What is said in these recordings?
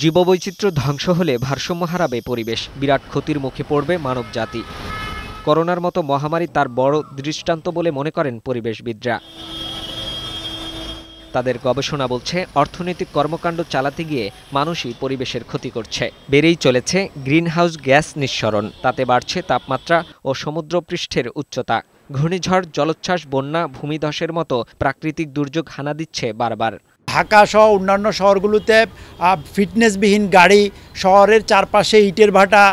জীববৈচিত্র্য ধ্বংস হলে ভারসাম্য হারাবে পরিবেশ বিরাট ক্ষতির মুখে পড়বে মানব জাতি করোনার মতো মহামারী তার বড় দৃষ্টান্ত বলে মনে করেন পরিবেশবিদরা তাদের গবেষণা বলছে অর্থনৈতিক কর্মকাণ্ড চালাতে গিয়ে মানুষই পরিবেশের ক্ষতি করছে বেড়েই চলেছে গ্রিনহাউস গ্যাস নিঃসরণ তাতে বাড়ছে তাপমাত্রা ও সমুদ্রপৃষ্ঠের উচ্চতা ঘূর্ণিঝড় জলোচ্ছ্বাস বন্যা ভূমিধসের মতো প্রাকৃতিক দুর্যোগ হানা দিচ্ছে বারবার ঢাকা সহ অন্যান্য শহরগুলোতে ফিটনেসবিহীন গাড়ি শহরের চারপাশে ইটের ভাটা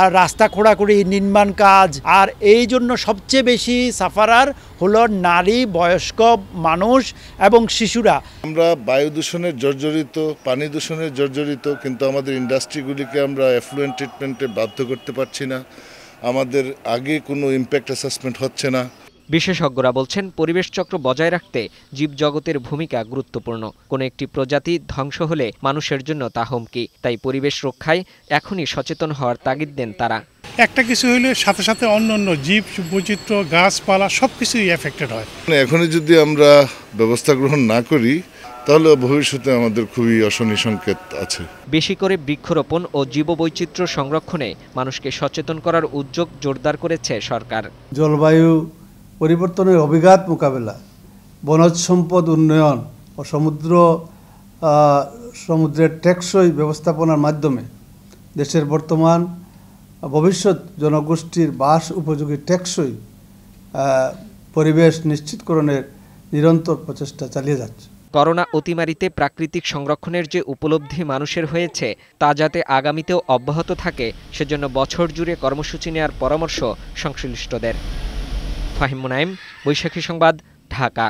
আর রাস্তা খোঁড়াখুড়ি নির্মাণ কাজ আর এই জন্য সবচেয়ে বেশি সাফারার হলো নারী বয়স্ক মানুষ এবং শিশুরা আমরা বায়ু দূষণের জর্জরিত পানি দূষণের জর্জরিত কিন্তু আমাদের ইন্ডাস্ট্রিগুলিকে আমরা অ্যাফ্লুয়েন্ট ট্রিটমেন্টে বাধ্য করতে পারছি না আমাদের আগে কোনো ইম্প্যাক্ট অ্যাসেসমেন্ট হচ্ছে না বিশেষজ্ঞরা বলছেন পরিবেশচক্র বজায় রাখতে জীবজগতের ভূমিকা গুরুত্বপূর্ণ কোনো একটি প্রজাতি ধ্বংস হলে মানুষের জন্য তা হুমকি তাই পরিবেশ রক্ষায় এখনই সচেতন হওয়ার তাগিদ দেন তারা একটা কিছু হইলে সাথে সাথে অন্য অন্য জীব বৈচিত্র্য গাছপালা সব কিছুই এফেক্টেড হয় এখনই যদি আমরা ব্যবস্থা গ্রহণ না করি তাহলে ভবিষ্যতে আমাদের খুবই অশনি সংকেত আছে বেশি করে বৃক্ষরোপণ ও জীববৈচিত্র্য সংরক্ষণে মানুষকে সচেতন করার উদ্যোগ জোরদার করেছে সরকার জলবায়ু পরিবর্তনের অভিঘাত মোকাবেলা বনজ সম্পদ উন্নয়ন ও সমুদ্র সমুদ্রের টেকসই ব্যবস্থাপনার মাধ্যমে দেশের বর্তমান ভবিষ্যৎ জনগোষ্ঠীর বাস উপযোগী টেকসই পরিবেশ নিশ্চিতকরণের নিরন্তর প্রচেষ্টা চালিয়ে যাচ্ছে করোনা অতিমারিতে প্রাকৃতিক সংরক্ষণের যে উপলব্ধি মানুষের হয়েছে তা যাতে আগামীতেও অব্যাহত থাকে সেজন্য বছর জুড়ে কর্মসূচি নেওয়ার পরামর্শ সংশ্লিষ্টদের ফাহিম মুনাইম বৈশাখী সংবাদ ঢাকা